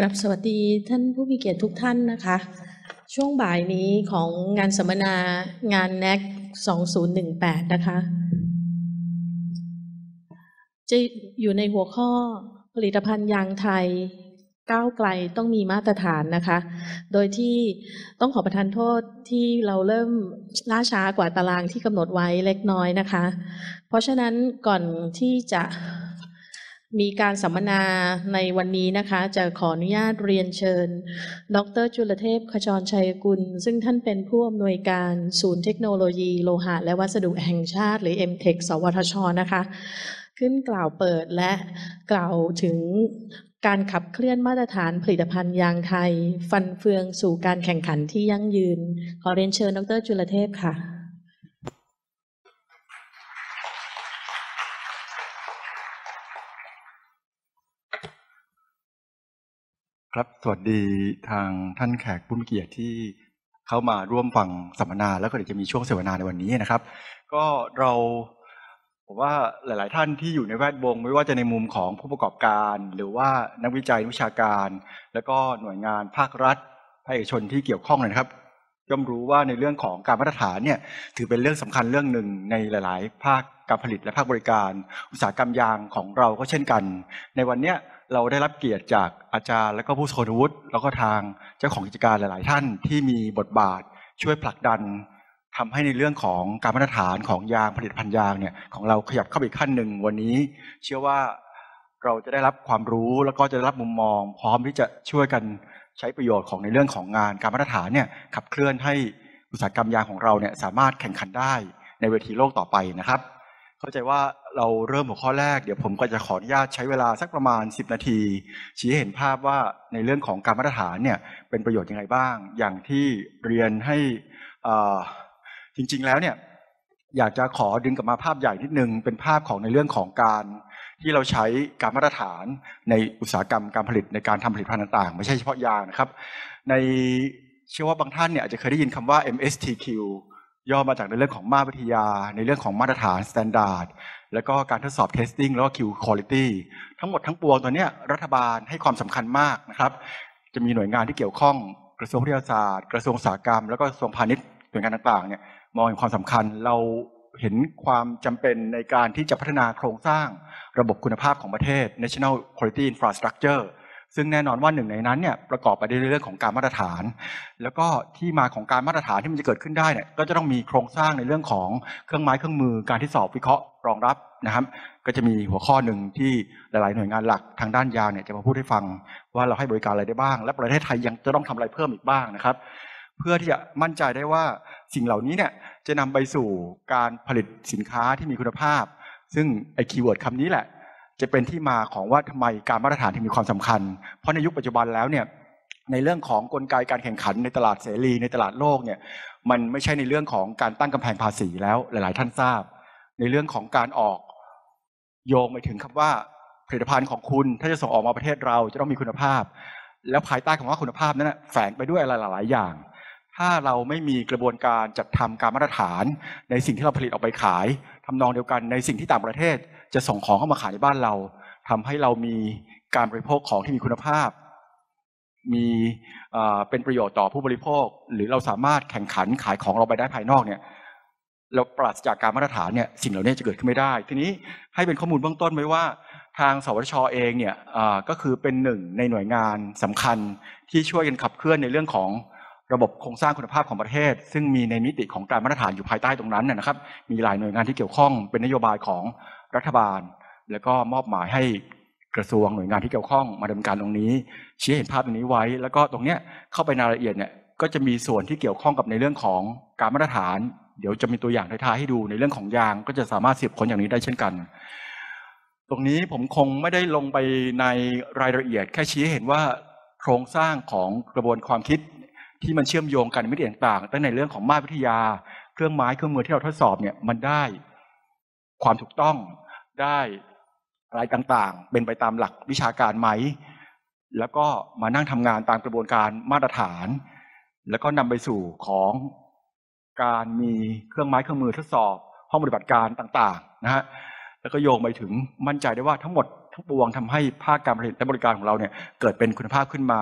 กลับสวัสดีท่านผู้มีเกียรติทุกท่านนะคะ ช่วงบ่ายนี้ของงานสัมมนางานน็ก2018 นะคะ จะอยู่ในหัวข้อผลิตภัณฑ์ยางไทยก้าวไกลต้องมีมาตรฐานนะคะ โดยที่ต้องขอประทานโทษที่เราเริ่มล่าช้ากว่าตารางที่กำหนดไว้เล็กน้อยนะคะ เพราะฉะนั้นก่อนที่จะมีการสัมมนาในวันนี้นะคะ จะขออนุญาตเรียนเชิญ ดรจุลเทพขจรชัยกุล ซึ่งท่านเป็นผู้อำนวยการศูนย์เทคโนโลยีโลหะและวัสดุแห่งชาติหรือ MTech สวทช นะคะ ขึ้นกล่าวเปิดและกล่าวถึงการขับเคลื่อนมาตรฐานผลิตภัณฑ์ยางไทย ฟันเฟืองสู่การแข่งขันที่ยั่งยืน ขอเรียนเชิญ ดรจุลเทพค่ะครับ สวัสดีทางท่านแขกผู้มีเกียรติที่เข้ามาร่วมฟังสัมมนาแล้วก็เดี๋ยวจะมีช่วงเสวนาในวันนี้นะครับ ก็เราผมว่าหลาย ๆ ท่านที่อยู่ในแวดวง ไม่ว่าจะในมุมของผู้ประกอบการ หรือว่านักวิจัยวิชาการ แล้วก็หน่วยงานภาครัฐภาคเอกชนที่เกี่ยวข้องนะครับ ย่อมรู้ว่าในเรื่องของการมาตรฐานเนี่ย ถือเป็นเรื่องสำคัญเรื่องหนึ่งในหลาย ๆ ภาคการผลิต และภาคบริการอุตสาหกรรมยางของเราก็เช่นกัน ในวันเนี้ยเราได้รับเกียรติจากอาจารย์ และก็ผู้สอนวุฒิแล้วก็ทางเจ้าของกิจการหลาย ๆ ท่าน ที่มีบทบาทช่วยผลักดัน ทำให้ในเรื่องของการมาตรฐานของยางผลิตพันยางเนี่ยของเราขยับเข้าไปขั้นหนึ่งวันนี้ เชื่อว่าเราจะได้รับความรู้แล้วก็จะรับมุมมอง พร้อมที่จะช่วยกันใช้ประโยชน์ของในเรื่องของงานการมาตรฐานเนี่ยขับเคลื่อนให้อุตสาหกรรมยางของเราเนี่ยสามารถแข่งขันได้ในเวทีโลกต่อไปนะครับเข้าใจว่าเราเริ่มหัวข้อแรกเดี๋ยวผมก็จะขออนุญาตใช้เวลาสักประมาณ 10 นาทีชี้เห็นภาพว่าในเรื่องของการมาตรฐานเนี่ยเป็นประโยชน์ยังไงบ้าง อย่างที่เรียนให้จริงๆแล้วเนี่ยอยากจะขอดึงกลับมาภาพใหญ่นิดนึงเป็นภาพของในเรื่องของการที่เราใช้การมาตรฐาน ในอุตสาหกรรมการผลิตในการทำผลิตภัณฑ์ต่างๆ ไม่ใช่เฉพาะยางนะครับ ในเชื่อว่าบางท่านเนี่ยอาจจะเคยได้ยินคำว่า MSTQ ย่อมาจากในเรื่องของมาตรวิทยาในเรื่องของมาตรฐานแตนดาร์ดแล้วก็การทดสอบเทสติ้งแล้วก็คิวคุณภาพทั้งหมดทั้งปวงตัวนี้ รัฐบาลให้ความสำคัญมากนะครับ จะมีหน่วยงานที่เกี่ยวข้องกระทรวงวิทยาศาสตร์ กระทรวงอุตสาหกรรม แล้วก็กระทรวงพาณิชย์หน่วยงานต่างๆเนี่ยมองเห็นความสำคัญเราเห็นความจำเป็นในการที่จะพัฒนาโครงสร้างระบบคุณภาพของประเทศ National Quality Infrastructure ซึ่งแน่นอนว่าหนึ่งในนั้นเนี่ยประกอบไปด้วยเรื่องของการมาตรฐาน แล้วก็ที่มาของการมาตรฐานที่มันจะเกิดขึ้นได้เนี่ยก็จะต้องมีโครงสร้างในเรื่องของเครื่องไม้เครื่องมือการที่สอบวิเคราะห์รองรับนะครับ ก็จะมีหัวข้อหนึ่งที่หลาย ๆ หน่วยงานหลักทางด้านยาเนี่ยจะมาพูดให้ฟังว่าเราให้บริการอะไรได้บ้าง และประเทศไทยยังจะต้องทำอะไรเพิ่มอีกบ้างนะครับ เพื่อที่จะมั่นใจได้ว่าสิ่งเหล่านี้เนี่ยจะนำไปสู่การผลิตสินค้าที่มีคุณภาพซึ่งไอ้คีย์เวิร์ดคำนี้แหละจะเป็นที่มาของว่าทำไมการมาตรฐานถึงมีความสำคัญ เพราะในยุคปัจจุบันแล้วเนี่ยในเรื่องของกลไกการแข่งขันในตลาดเสรี ในตลาดโลกเนี่ยมันไม่ใช่ในเรื่องของการตั้งกำแพงภาษีแล้วหลาย ๆท่านทราบ ในเรื่องของการออกโยงไปถึงคำว่าผลิตภัณฑ์ของคุณถ้าจะส่งออกมาประเทศเราจะต้องมีคุณภาพ แล้วภายใต้คำว่าคุณภาพนั้นแฝงไปด้วยอะไรหลายๆอย่าง ถ้าเราไม่มีกระบวนการจัดทำการมาตรฐานในสิ่งที่เราผลิตออกไปขายทำนองเดียวกันในสิ่งที่ต่างประเทศจะส่งของเข้ามาขายในบ้านเรา ทำให้เรามีการบริโภคของที่มีคุณภาพ มีเป็นประโยชน์ต่อผู้บริโภค หรือเราสามารถแข่งขันขายของเราไปได้ภายนอกเนี่ย เราปราศจากการมาตรฐานเนี่ย สิ่งเหล่านี้จะเกิดขึ้นไม่ได้ทีนี้ให้เป็นข้อมูลเบื้องต้นไว้ว่า ทาง สวทชเองเนี่ยก็คือเป็นหนึ่งในหน่วยงานสำคัญที่ช่วยกันขับเคลื่อนในเรื่องของระบบโครงสร้างคุณภาพของประเทศ ซึ่งมีในมิติของการมาตรฐานอยู่ภายใต้ตรงนั้นนะครับ มีหลายหน่วยงานที่เกี่ยวข้องเป็นนโยบายของรัฐบาล แล้วก็มอบหมายให้กระทรวงหน่วยงานที่เกี่ยวข้องมาดำเนินการตรงนี้ ชี้เห็นภาพตรงนี้ไว้ แล้วก็ตรงเนี้ยเข้าไปในรายละเอียดเนี่ยก็จะมีส่วนที่เกี่ยวข้องกับในเรื่องของการมาตรฐานเดี๋ยวจะมีตัวอย่างท้ายๆให้ดูในเรื่องของยางก็จะสามารถสืบค้นอย่างนี้ได้เช่นกัน ตรงนี้ผมคงไม่ได้ลงไปในรายละเอียดแค่ชี้เห็นว่าโครงสร้างของกระบวนความคิดที่มันเชื่อมโยงกันไม่ตงต่างตั้งในเรื่องของมาตรวิทยา เครื่องไม้เครื่องมือที่เราทดสอบเนี่ย มันได้ความถูกต้อง ได้อะไรต่างๆ เป็นไปตามหลักวิชาการไหม แล้วก็มานั่งทำงานตามกระบวนการมาตรฐาน แล้วก็นำไปสู่ของการมีเครื่องไม้เครื่องมือทดสอบ ห้องปฏิบัติการต่างๆ นะฮะ แล้วก็โยงไปถึงมั่นใจได้ว่าทั้งหมดทั้งปวงทำให้ภาคการผลิตและบริการของเราเนี่ย เกิดเป็นคุณภาพขึ้นมา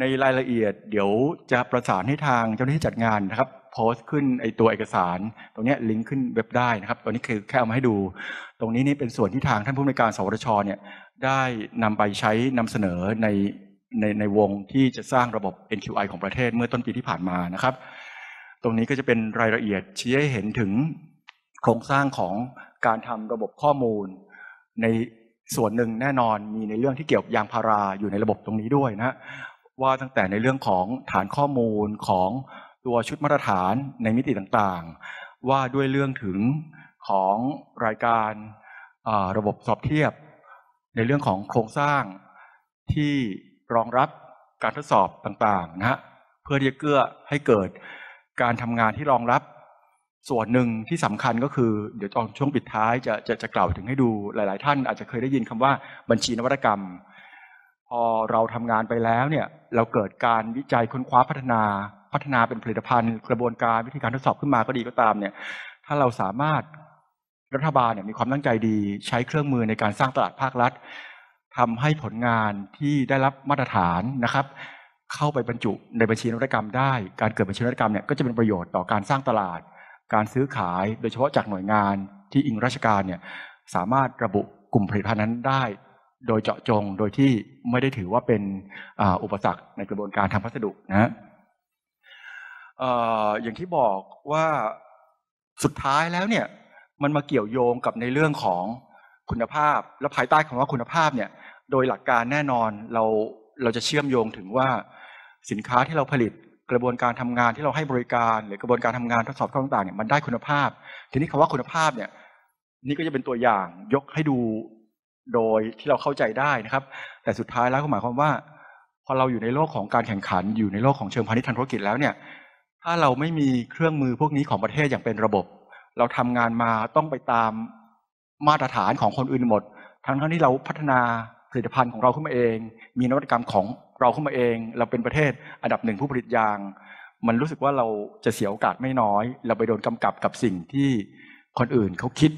ในรายละเอียดเดี๋ยวจะประสานให้ทางเจ้าหน้าที่จัดงานนะครับโพสต์ขึ้นไอตัวเอกสาร ตรงนี้ลิงก์ขึ้นเว็บได้นะครับตอนนี้คือแค่เอามาให้ดู ตรงนี้นี่เป็นส่วนที่ทางท่านผู้ในการ สวทชเนี่ยได้นำไปใช้นำเสนอในในในวงที่จะสร้างระบบ NQI ของประเทศเมื่อต้นปีที่ผ่านมานะครับ ตรงนี้ก็จะเป็นรายละเอียดชี้ให้เห็นถึงโครงสร้างของการทำระบบข้อมูล ในส่วนหนึ่งแน่นอนมีในเรื่องที่เกี่ยวกับยางพาราอยู่ในระบบตรงนี้ด้วยนะว่าตั้งแต่ในเรื่องของฐานข้อมูลของตัวชุดมาตรฐานในมิติต่างๆ ว่าด้วยเรื่องถึงของรายการระบบสอบเทียบ ในเรื่องของโครงสร้างที่รองรับการทดสอบต่างๆนะฮะเพื่อที่จะเกื้อให้เกิดการทำงานที่รองรับส่วนหนึ่งที่สำคัญก็คือเดี๋ยวตอนช่วงปิดท้ายจะจะจะกล่าวถึงให้ดูหลายๆท่านอาจจะเคยได้ยินคำว่าบัญชีนวัตกรรมพอเราทำงานไปแล้วเนี่ย เราเกิดการวิจัยค้นคว้าพัฒนาพัฒนาเป็นผลิตภัณฑ์ กระบวนการวิธีการทดสอบขึ้นมาก็ดีก็ตามเนี่ย ถ้าเราสามารถรัฐบาลเนี่ยมีความตั้งใจดี ใช้เครื่องมือในการสร้างตลาดภาครัฐ ทำให้ผลงานที่ได้รับมาตรฐานนะครับ เข้าไปบรรจุในบัญชีนวัตกรรมได้ การเกิดบัญชีนวัตกรรมเนี่ยก็จะเป็นประโยชน์ต่อการสร้างตลาด การซื้อขาย โดยเฉพาะจากหน่วยงานที่อิงราชการเนี่ยสามารถระบุกลุ่มผลิตภัณฑ์นั้นได้โดยเจาะจงโดยที่ไม่ได้ถือว่าเป็นอุปสรรคในกระบวนการทำพัสดุนะอย่างที่บอกว่าสุดท้ายแล้วเนี่ยมันมาเกี่ยวโยงกับในเรื่องของคุณภาพและภายใต้คำว่าคุณภาพเนี่ย โดยหลักการแน่นอนเราเราจะเชื่อมโยงถึงว่าสินค้าที่เราผลิตกระบวนการทำงานที่เราให้บริการหรือกระบวนการทำงานทดสอบต่างๆเนี่ยมันได้คุณภาพ ทีนี้คำว่าคุณภาพเนี่ย นี่ก็จะเป็นตัวอย่างยกให้ดูโดยที่เราเข้าใจได้นะครับ แต่สุดท้ายแล้วก็หมายความว่าพอเราอยู่ในโลกของการแข่งขันอยู่ในโลกของเชิงพาณิชย์ทางธุรกิจแล้วเนี่ยถ้าเราไม่มีเครื่องมือพวกนี้ของประเทศอย่างเป็นระบบ เราทำงานมาต้องไปตามมาตรฐานของคนอื่นหมดทั้งทั้งที่เราพัฒนาผลิตภัณฑ์ของเราขึ้นมาเอง มีนวัตกรรมของเราขึ้นมาเอง เราเป็นประเทศอันดับหนึ่งผู้ผลิตยางมันรู้สึกว่าเราจะเสียโอกาสไม่น้อย เราไปโดนกำกับกับสิ่งที่คนอื่นเขาคิด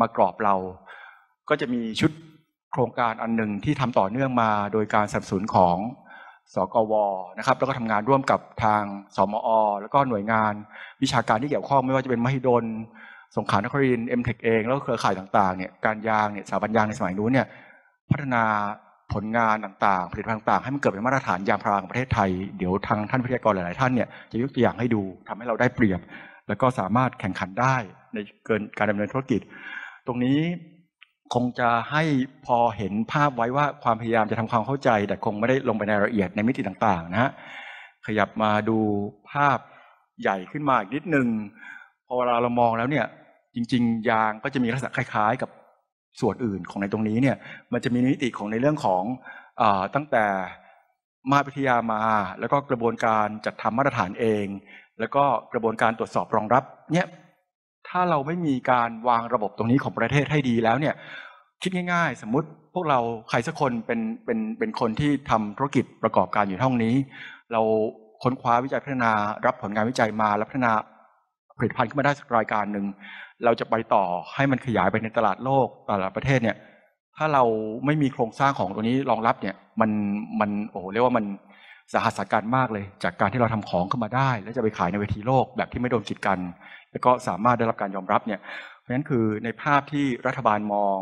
มากรอบเราก็จะมีชุดโครงการอันหนึ่งที่ทำต่อเนื่องมาโดยการสนับสนุนของสกวนะครับแล้วก็ทำงานร่วมกับทางสมอแล้วก็หน่วยงานวิชาการที่เกี่ยวข้องไม่ว่าจะเป็นมหิดลสงขลานครินเอ็มเทคเอง แล้วก็เครือข่ายต่างๆเนี่ยการยางเนี่ยสถาบันยางในสมัยนู้นเนี่ยพัฒนาผลงานต่างๆ ผลิตภัณฑ์ต่างๆ ให้มันเกิดเป็นมาตรฐานยางพาราของประเทศไทย เดี๋ยวทางท่านวิทยากรหลายๆท่านเนี่ยจะยกตัวอย่างให้ดูทำให้เราได้เปรียบ แล้วก็สามารถแข่งขันได้ในเกินการดำเนินธุรกิจ ตรงนี้คงจะให้พอเห็นภาพไว้ว่าความพยายามจะทำความเข้าใจแต่คงไม่ได้ลงไปในรายละเอียดในมิติต่างๆนะฮะขยับมาดูภาพใหญ่ขึ้นมาอีกนิดนึงพอเวลาเรามองแล้วเนี่ยจริงๆยางก็จะมีลักษณะคล้าย ๆ กับส่วนอื่นของในตรงนี้เนี่ยมันจะมีมิติของในเรื่องของอตั้งแต่มาพิทยามาแล้วก็กระบวนการจัดทำมาตรฐานเอง แล้วก็กระบวนการตรวจสอบรองรับเนี่ยถ้าเราไม่มีการวางระบบตรงนี้ของประเทศให้ดีแล้วเนี่ยคิดง่าย ๆ สมมติพวกเราใครสักคนเป็นเป็นเป็นคนที่ทำธุรกิจประกอบการอยู่ห้องนี้ เราค้นคว้าวิจัยพัฒนา รับผลงานวิจัยมา และพัฒนาผลิตภัณฑ์ขึ้นมาได้สักรายการหนึ่งเราจะไปต่อให้มันขยายไปในตลาดโลกตลาดประเทศเนี่ยถ้าเราไม่มีโครงสร้างของตรงนี้รองรับเนี่ยมันมันโอ้เรียกว่ามันสหัสการมากเลย จากการที่เราทำของขึ้นมาได้ แล้วจะไปขายในเวทีโลกแบบที่ไม่โดนจีดกันแล้วก็สามารถได้รับการยอมรับเนี่ย เพราะฉะนั้นคือในภาพที่รัฐบาลมอง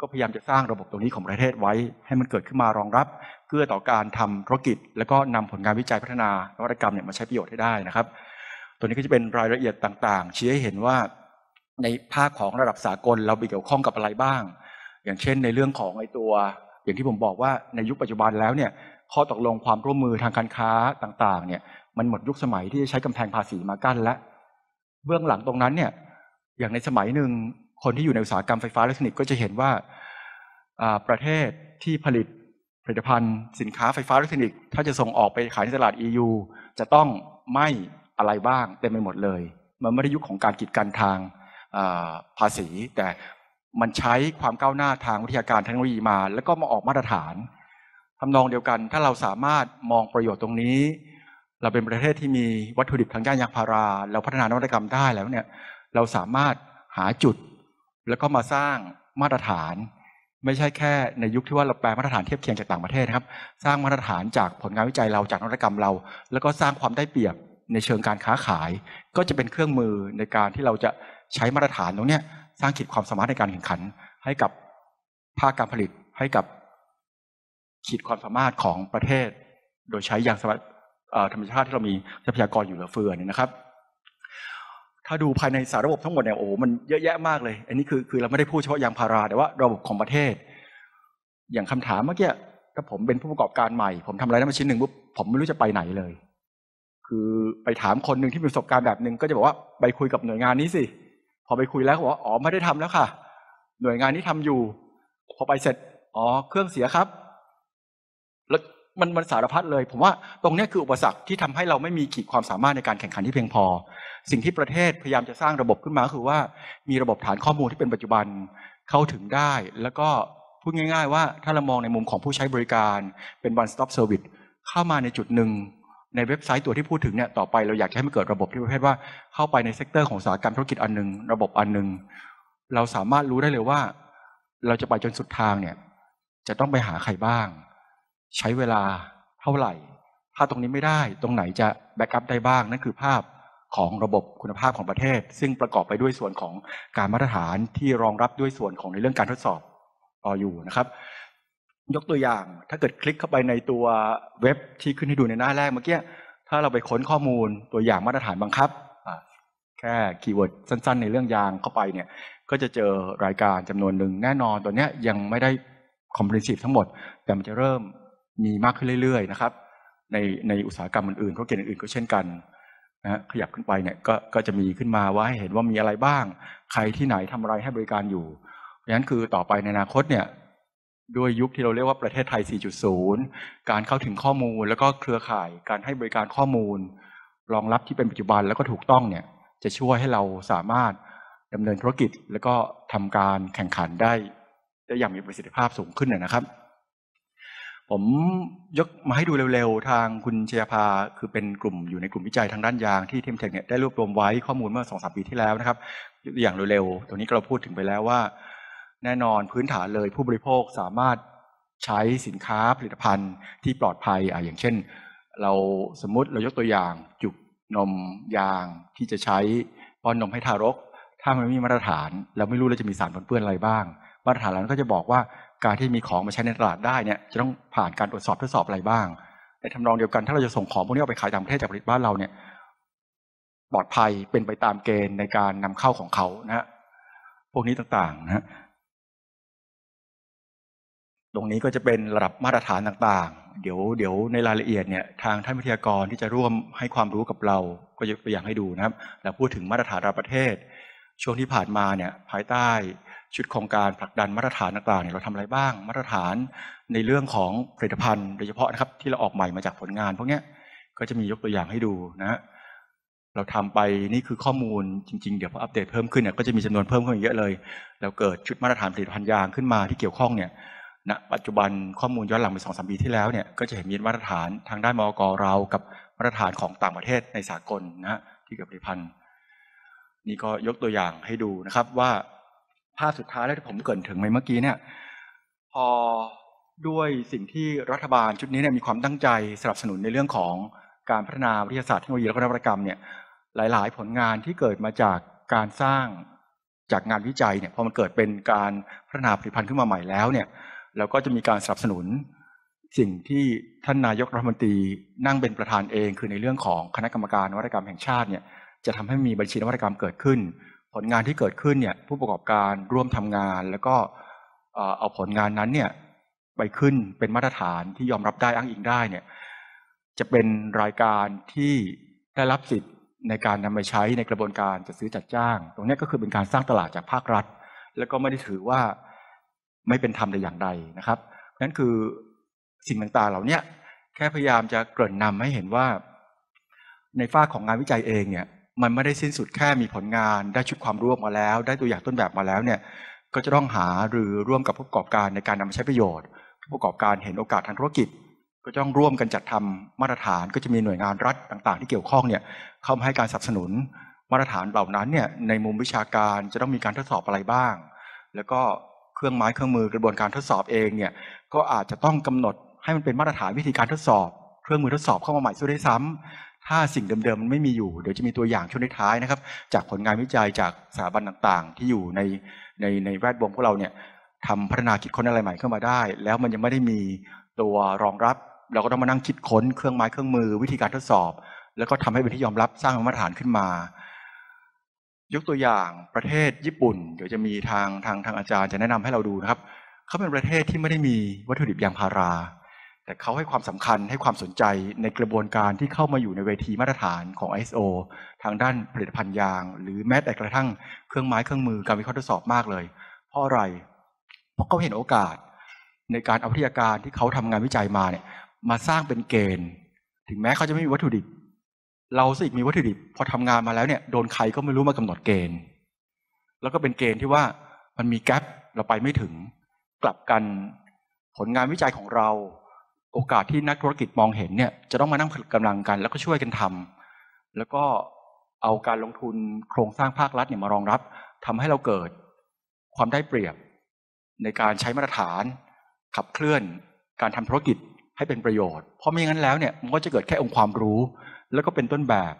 ก็พยายามจะสร้างระบบตรงนี้ของประเทศไว้ ให้มันเกิดขึ้นมารองรับ เพื่อต่อการทำธุรกิจ แล้วก็นำผลงานวิจัยพัฒนานวัตกรรมเนี่ยมาใช้ประโยชน์ให้ได้นะครับ ตัวนี้ก็จะเป็นรายละเอียดต่าง ๆ ชี้ให้เห็นว่าในภาพของระดับสากลเราไปเกี่ยวข้องกับอะไรบ้าง อย่างเช่น ในเรื่องของไอ้ตัว อย่างที่ผมบอกว่าในยุคปัจจุบันแล้วเนี่ยข้อตกลงความร่วมมือทางการค้าต่างๆเนี่ยมันหมดยุคสมัยที่จะใช้กำแพงภาษีมากั้นแล้วเบื้องหลังตรงนั้นเนี่ย อย่างในสมัยหนึ่ง คนที่อยู่ในอุตสาหกรรมไฟฟ้าอิเล็กทรอนิกส์ก็จะเห็นว่า ประเทศที่ผลิตผลิตภัณฑ์ สินค้าไฟฟ้าอิเล็กทรอนิกส์ถ้าจะส่งออกไปขายในตลาด EU จะต้องไม่อะไรบ้างเต็มไปหมดเลย มันไม่ได้ยุคของการกีดกันทางภาษี แต่มันใช้ความก้าวหน้าทางวิทยาการเทคโนโลยีมาแล้วก็มาออกมาตรฐานทำนองเดียวกันถ้าเราสามารถมองประโยชน์ตรงนี้เราเป็นประเทศที่มีวัตถุดิบทางด้านยางพารา เราพัฒนานวัตกรรมได้แล้วเนี่ย เราสามารถหาจุดแล้วก็มาสร้างมาตรฐาน ไม่ใช่แค่ในยุคที่ว่าเราแปลมาตรฐานเทียบเคียงจากต่างประเทศนะครับ สร้างมาตรฐานจากผลงานวิจัยเราจากนวัตกรรมเรา แล้วก็สร้างความได้เปรียบในเชิงการค้าขาย ก็จะเป็นเครื่องมือในการที่เราจะใช้มาตรฐานตรงนี้สร้างขีดความสามารถในการแข่งขันให้กับภาคการผลิตให้กับขีดความสามารถของประเทศ โดยใช้ยางสธรรมชาติที่เรามีทรัพยากรอยู่เหลือเฟือเนี่ยนะครับ ถ้าดูภายในสารระบบทั้งหมดเนี่ยโอ้มันเยอะแยะมากเลย อันนี้คือคือเราไม่ได้พูดเฉพาะยางพาราแต่ว่าระบบของประเทศ อย่างคำถามเมื่อกี้ถ้าผมเป็นผู้ประกอบการใหม่ ผมทำอะไรได้มาชิ้นหนึ่งปุ๊บผมไม่รู้จะไปไหนเลย คือไปถามคนหนึ่งที่มีประสบการณ์แบบหนึ่งก็จะบอกว่า ไปคุยกับหน่วยงานนี้สิ พอไปคุยแล้วเขาบอกว่าอ๋อไม่ได้ทำแล้วค่ะ หน่วยงานนี้ทำอยู่พอไปเสร็จอ๋อเครื่องเสียครับรถมันมันสารพัดเลย ผมว่าตรงนี้คืออุปสรรคที่ทำให้เราไม่มีขีดความสามารถในการแข่งขันที่เพียงพอ สิ่งที่ประเทศพยายามจะสร้างระบบขึ้นมาคือว่ามีระบบฐานข้อมูลที่เป็นปัจจุบันเข้าถึงได้ แล้วก็พูดง่ายๆว่าถ้าเรามองในมุมของผู้ใช้บริการ เป็น one stop service เข้ามาในจุดหนึ่งในเว็บไซต์ตัวที่พูดถึงเนี่ยต่อไปเราอยากให้มันเกิดระบบที่ประเภทว่าเข้าไปในเซกเตอร์ของสาหกรรมธุรกิจอันหนึ่งระบบอันหนึ่งเราสามารถรู้ได้เลยว่า เราจะไปจนสุดทางเนี่ยจะต้องไปหาใครบ้างใช้เวลาเท่าไหร่ ถ้าตรงนี้ไม่ได้ตรงไหนจะแบ็กอัพได้บ้าง นั่นคือภาพของระบบคุณภาพของประเทศ ซึ่งประกอบไปด้วยส่วนของการมาตรฐานที่รองรับด้วยส่วนของในเรื่องการทดสอบต่ออยู่นะครับ ยกตัวอย่างถ้าเกิดคลิกเข้าไปในตัวเว็บที่ขึ้นให้ดูในหน้าแรกเมื่อกี้ ถ้าเราไปค้นข้อมูลตัวอย่างมาตรฐานบังคับแค่คีย์เวิร์ดสั้น ๆ ในเรื่องยางเข้าไปเนี่ย ก็จะเจอรายการจำนวนหนึ่งแน่นอนตัวเนี้ยยังไม่ได้คอมเพลซีฟทั้งหมดแต่มันจะเริ่มมีมากขึ้นเรื่อย ๆ นะครับ ในในอุตสาหกรรมอื่นๆเขาเกณฑ์อื่นๆก็เช่นกันนะขยับขึ้นไปเนี่ยก็ก็จะมีขึ้นมาว่าให้เห็นว่ามีอะไรบ้าง ใครที่ไหนทำอะไรให้บริการอยู่เพราะฉะนั้นคือต่อไปในอนาคตเนี่ยด้วยยุคที่เราเรียกว่าประเทศไทย 4.0 การเข้าถึงข้อมูลแล้วก็เครือข่ายการให้บริการข้อมูล รองรับที่เป็นปัจจุบันแล้วก็ถูกต้องเนี่ยจะช่วยให้เราสามารถดำเนินธุรกิจ แล้วก็ทำการแข่งขันได้ ได้อย่างมีประสิทธิภาพสูงขึ้นนะครับผมยกมาให้ดูเร็วๆทางคุณเชียภาคือเป็นกลุ่มอยู่ในกลุ่มวิจัยทางด้านยางที่เทมเทคเนี่ยได้รวบรวมไว้ข้อมูลเมื่อสองสปีที่แล้วนะครับ อย่างเร็วๆตรงนี้เราพูดถึงไปแล้วว่า แน่นอนพื้นฐานเลยผู้บริโภคสามารถใช้สินค้าผลิตภัณฑ์ที่ปลอดภัยอ่ะอย่างเช่นเราสมมติเรายกตัวอย่างจุกนมยางที่จะใช้ป้อนนมให้ทารก ถ้ามันไม่มีมาตรฐาน เราไม่รู้เราจะมีสารปนเปื้อนอะไรบ้าง มาตรฐานล้วก็จะบอกว่าการที่มีของมาใช้ในตลาดได้เนี่ย จะต้องผ่านการตรวจสอบทดสอบอะไรบ้างในทำนองเดียวกันถ้าเราจะส่งของพวกนี้ออกไปขายต่างประเทศจากะเิศบ้านเราเนี่ยปลอดภัยเป็นไปตามเกณฑ์ในการนำเข้าของเขานะฮะพวกนี้ต่างๆนะฮะตรงนี้ก็จะเป็นระดับมาตรฐานต่าง ๆ เดี๋ยวเดี๋ยวในรายละเอียดเนี่ย ทางท่านวิทยากรที่จะร่วมให้ความรู้กับเราก็จะตัวอย่างให้ดูนะครับ แล้วพูดถึงมาตรฐานระดับประเทศ ช่วงที่ผ่านมาเนี่ย ภายใต้ชุดของการผลักดันมาตรฐานต่างๆเราทำอะไรบ้างมาตรฐานในเรื่องของผลิตภัณฑ์โดยเฉพาะนะครับที่เราออกใหม่มาจากผลงานพวกนี้ก็จะมียกตัวอย่างให้ดูนะฮะเราทำไปนี่คือข้อมูลจริงๆเดี๋ยวพออัปเดตเพิ่มขึ้นเนี่ยก็จะมีจำนวนเพิ่มขึ้นเยอะเลยเราเกิดชุดมาตรฐานผลิตภัณฑ์ยางขึ้นมาที่เกี่ยวข้องเนี่ยณปัจจุบันข้อมูลย้อนหลังไปสองสามปีที่แล้วเนี่ยก็จะเห็นมีมาตรฐานทางด้านมอกเรากับมาตรฐานของต่างประเทศในสากลนะฮะที่เกี่ยวกับผลิตภัณฑ์นี่ก็ยกตัวอย่างให้ดูนะครับว่าภาพสุดท้ายแล้วที่ผมเกินถึงไปเมื่อกี้เนี่ยพอด้วยสิ่งที่รัฐบาลชุดนี้เนี่ยมีความตั้งใจสนับสนุนในเรื่องของการพัฒนาวิทยาศาสตร์เทคโนโลยีและนวัตกรรมเนี่ยหลาย ๆ ผลงานที่เกิดมาจากการสร้างจากงานวิจัยเนี่ยพอมันเกิดเป็นการพัฒนาผลิตภัณฑ์ขึ้นมาใหม่แล้วเนี่ยเราก็จะมีการสนับสนุน สิ่งที่ท่านนายกรัฐมนตรี นั่งเป็นประธานเอง คือในเรื่องของคณะกรรมการนวัตกรรมแห่งชาติเนี่ยจะทำให้มีบัญชีนวัตกรรมเกิดขึ้นผลงานที่เกิดขึ้นเนี่ยผู้ประกอบการร่วมทำงานแล้วก็เอาผลงานนั้นเนี่ยไปขึ้นเป็นมาตรฐานที่ยอมรับได้อ้างอิงได้เนี่ยจะเป็นรายการที่ได้รับสิทธิ์ในการนำไปใช้ในกระบวนการจัดซื้อจัดจ้าง ตรงนี้ก็คือเป็นการสร้างตลาดจากภาครัฐ แล้วก็ไม่ได้ถือว่าไม่เป็นธรรมในอย่างใดนะครับนั่นคือสิ่งต่างๆเหล่านี้แค่พยายามจะเกริ่นนำให้เห็นว่าในฝ้าของงานวิจัยเองเนี่ยมันไม่ได้สิ้นสุดแค่มีผลงาน ได้ชุดความร่วมมาแล้ว ได้ตัวอย่างต้นแบบมาแล้วเนี่ยก็จะต้องหาหรือร่วมกับผู้ประกอบการในการนำมาใช้ประโยชน์ผู้ประกอบการเห็นโอกาสทางธุรกิจ ก็ต้องร่วมกันจัดทำมาตรฐาน ก็จะมีหน่วยงานรัฐต่างๆ ที่เกี่ยวข้องเนี่ยเข้ามาให้การสนับสนุนมาตรฐานเหล่านั้นเนี่ยในมุมวิชาการจะต้องมีการทดสอบอะไรบ้าง แล้วก็เครื่องไม้เครื่องมือกระบวนการทดสอบเองเนี่ยก็อาจจะต้องกำหนดให้มันเป็นมาตรฐานวิธีการทดสอบ เครื่องมือทดสอบเข้ามาใหม่ซะด้วยซ้ำถ้าสิ่งเดิมๆมันไม่มีอยู่เดี๋ยวจะมีตัวอย่างช่วงท้ายนะครับจากผลงานวิจัยจากสถาบันต่างๆ ที่อยู่ในในในแวดวงพวกเราเนี่ยทำพัฒนาคิดค้นอะไรใหม่เข้ามาได้ แล้วมันยังไม่ได้มีตัวรองรับ เราก็ต้องมานั่งคิดค้นเครื่องไม้เครื่องมือวิธีการทดสอบ แล้วก็ทำให้เป็นที่ยอมรับสร้างมาตรฐานขึ้นมา ยกตัวอย่างประเทศญี่ปุ่นเดี๋ยวจะมีทางทางทางอาจารย์จะแนะนำให้เราดูนะครับ เขาเป็นประเทศที่ไม่ได้มีวัตถุดิบยางพาราแต่เขาให้ความสำคัญให้ความสนใจในกระบวนการที่เข้ามาอยู่ในเวทีมาตรฐานของ ISO ทางด้านผลิตภัณฑ์ยาง หรือแม้แต่กระทั่งเครื่องไม้ เครื่องมือ การวิเคราะห์ทดสอบมากเลย เพราะอะไร เพราะเขาเห็นโอกาสในการเอาวิทยาการที่เขาทำงานวิจัยมาเนี่ยมาสร้างเป็นเกณฑ์ ถึงแม้เขาจะไม่มีวัตถุดิบ เราสิมีวัตถุดิบพอทำงานมาแล้วเนี่ยโดนใครก็ไม่รู้มากำหนดเกณฑ์แล้วก็เป็นเกณฑ์ที่ว่ามันมีแกลบเราไปไม่ถึงกลับกันผลงานวิจัยของเราโอกาส ที่นักธุรกิจมองเห็นเนี่ยจะต้องมานั่งผลกกำลังกันแล้วก็ช่วยกันทำแล้วก็เอาการลงทุนโครงสร้างภาครัฐเนี่ยมารองรับทำให้เราเกิดความได้เปรียบ ในการใช้มาตรฐาน ขับเคลื่อนการทำธุรกิจให้เป็นประโยชน์เพราะไม่งั้นแล้วเนี่ยมันก็จะเกิดแค่องค์ความรู้แล้วก็เป็นต้นแบบ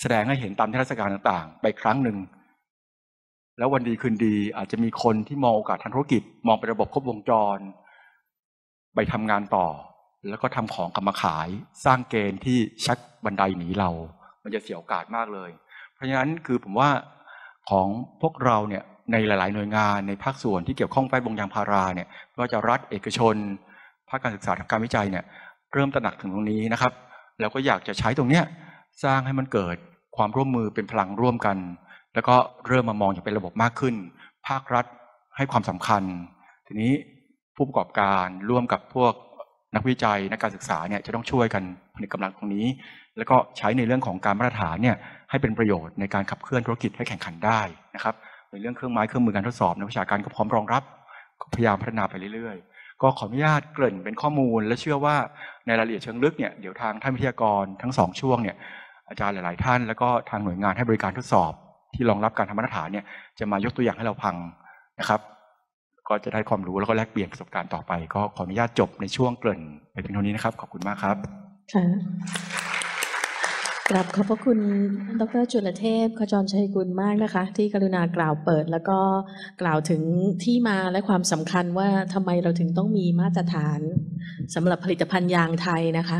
แสดงให้เห็นตามเทศกาลต่างๆไปครั้งหนึ่งแล้ววันดีคืนดีอาจจะมีคนที่มองโอกาสทางธุรกิจมองเป็นระบบครบวงจรไปทำงานต่อแล้วก็ทำของกลับมาขายสร้างเกณฑ์ที่ชักบันไดหนีเรา มันจะเสียโอกาสมากเลย เพราะฉะนั้นคือผมว่าของพวกเราเนี่ยในหลายๆ หน่วยงาน ในภาคส่วนที่เกี่ยวข้องไปบงยางพาราเนี่ยว่าจะรัฐเอกชน ภาคการศึกษาทางการวิจัยเนี่ยเริ่มตระหนักถึงตรงนี้นะครับ แล้วก็อยากจะใช้ตรงเนี้ยสร้างให้มันเกิดความร่วมมือเป็นพลังร่วมกัน แล้วก็เริ่มมามองอย่างเป็นระบบมากขึ้น ภาครัฐให้ความสำคัญ ทีนี้ผู้ประกอบการร่วมกับพวกนักวิจัยนักการศึกษาเนี่ยจะต้องช่วยกันผลิตกำลังตรงนี้ แล้วก็ใช้ในเรื่องของการมาตรฐานเนี่ยให้เป็นประโยชน์ในการขับเคลื่อนธุรกิจให้แข่งขันได้นะครับในเรื่องเครื่องไม้เครื่องมือการทดสอบนักวิชาการก็พร้อมรองรับพยายามพัฒนาไปเรื่อยๆ ก็ขออนุญาตเกริ่นเป็นข้อมูล และเชื่อว่าในรายละเอียดเชิงลึกเนี่ยเดี๋ยวทางท่านวิทยากรทั้งสองช่วงเนี่ยอาจารย์หลายๆ ท่านแล้วก็ทางหน่วยงานให้บริการทดสอบ ที่รองรับการทำมาตรฐานเนี่ยจะมายกตัวอย่างให้เราพังนะครับก็จะได้ความรู้แล้วก็แลกเปลี่ยนประสบการณ์ต่อไป ก็ขออนุญาตจบในช่วงเกริ่นไปเพียงเท่านี้นะครับ ขอบคุณมากครับ ค่ะ กราบขอบพระคุณ ดรจุลเทพขจรชัยกุลมากนะคะ ที่กรุณากล่าวเปิดแล้วก็กล่าวถึงที่มาและความสำคัญว่าทำไมเราถึงต้องมีมาตรฐาน สำหรับผลิตภัณฑ์ยางไทยนะคะ